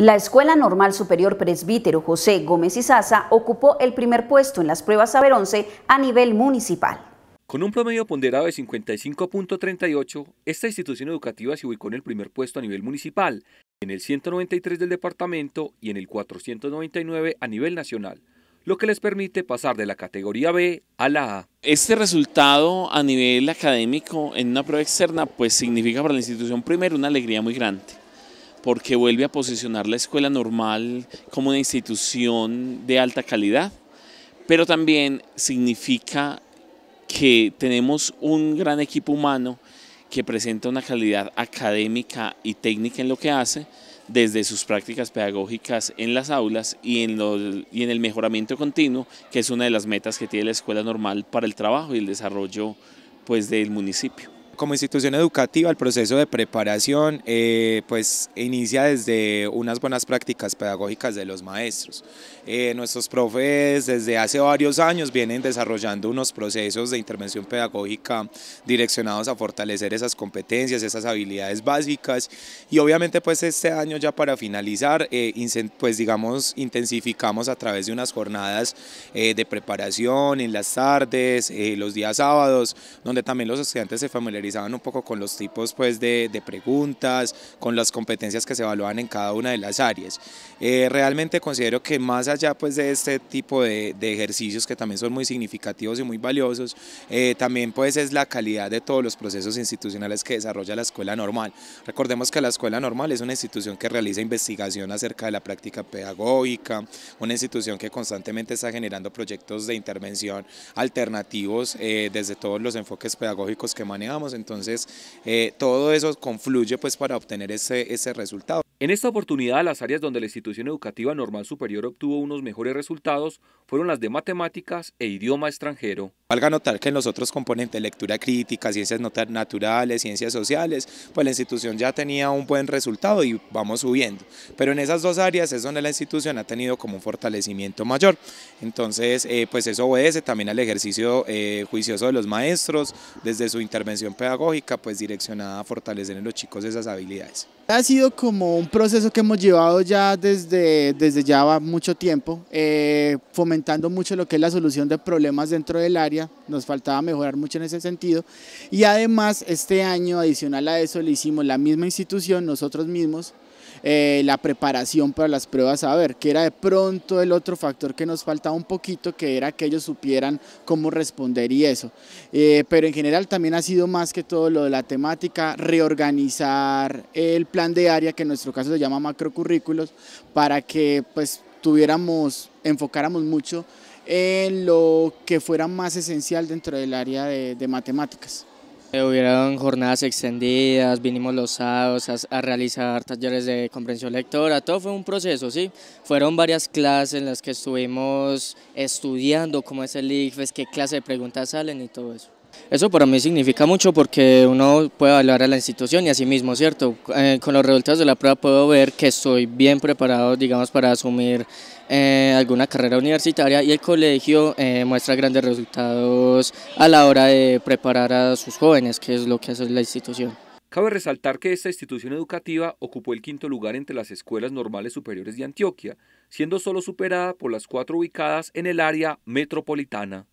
La Escuela Normal Superior Presbítero José Gómez Izaza ocupó el primer puesto en las pruebas Saber 11 a nivel municipal. Con un promedio ponderado de 55.38, esta institución educativa se ubicó en el primer puesto a nivel municipal, en el 193 del departamento y en el 499 a nivel nacional lo que les permite pasar de la categoría B a la A. Este resultado a nivel académico en una prueba externa pues significa para la institución primero una alegría muy grande porque vuelve a posicionar la escuela normal como una institución de alta calidad, pero también significa que tenemos un gran equipo humano que presenta una calidad académica y técnica en lo que hace, desde sus prácticas pedagógicas en las aulas y en, el mejoramiento continuo, que es una de las metas que tiene la escuela normal para el trabajo y el desarrollo pues, del municipio como institución educativa el proceso de preparación eh, pues inicia desde unas buenas prácticas pedagógicas de los maestros. Eh, nuestros profes desde hace varios años vienen desarrollando unos procesos de intervención pedagógica direccionados a fortalecer esas competencias, esas habilidades básicas y obviamente pues este año ya para finalizar eh, pues digamos intensificamos a través de unas jornadas de preparación en las tardes, los días sábados, donde también los estudiantes se familiarizan un poco con los tipos pues, de, preguntas, con las competencias que se evaluaban en cada una de las áreas. Eh, realmente considero que más allá pues, de este tipo de, ejercicios que también son muy significativos y muy valiosos, eh, también pues, es la calidad de todos los procesos institucionales que desarrolla la escuela normal. Recordemos que la escuela normal es una institución que realiza investigación acerca de la práctica pedagógica, una institución que constantemente está generando proyectos de intervención alternativos eh, desde todos los enfoques pedagógicos que manejamos. Entonces, eh, todo eso confluye pues para obtener ese resultado. En esta oportunidad, las áreas donde la institución educativa normal superior obtuvo unos mejores resultados fueron las de matemáticas e idioma extranjero. Valga notar que en los otros componentes, lectura crítica, ciencias naturales, ciencias sociales, pues la institución ya tenía un buen resultado y vamos subiendo. Pero en esas dos áreas es donde la institución ha tenido como un fortalecimiento mayor. Entonces, eh, pues eso obedece también al ejercicio eh, juicioso de los maestros, desde su intervención pedagógica, pues direccionada a fortalecer en los chicos esas habilidades. Ha sido como un proceso que hemos llevado ya desde, desde ya mucho tiempo, eh, fomentando mucho lo que es la solución de problemas dentro del área nos faltaba mejorar mucho en ese sentido. Y además, este año, adicional a eso, le hicimos la misma institución, nosotros mismos, eh, la preparación para las pruebas a ver, que era de pronto el otro factor que nos faltaba un poquito, que era que ellos supieran cómo responder y eso. Eh, pero en general también ha sido más que todo lo de la temática, reorganizar el plan de área, que en nuestro caso se llama macrocurrículos, para que pues tuviéramos, enfocáramos mucho en lo que fuera más esencial dentro del área de, matemáticas. Eh, hubieron jornadas extendidas, vinimos los sábados a, a, realizar talleres de comprensión lectora, todo fue un proceso, ¿sí? Fueron varias clases en las que estuvimos estudiando cómo es el ICFES, qué clase de preguntas salen y todo eso. Eso para mí significa mucho porque uno puede evaluar a la institución y a mismo, ¿cierto? Eh, con los resultados de la prueba puedo ver que estoy bien preparado, digamos, para asumir eh, alguna carrera universitaria y el colegio eh, muestra grandes resultados a la hora de preparar a sus jóvenes, que es lo que hace la institución. Cabe resaltar que esta institución educativa ocupó el quinto lugar entre las escuelas normales superiores de Antioquia, siendo solo superada por las cuatro ubicadas en el área metropolitana.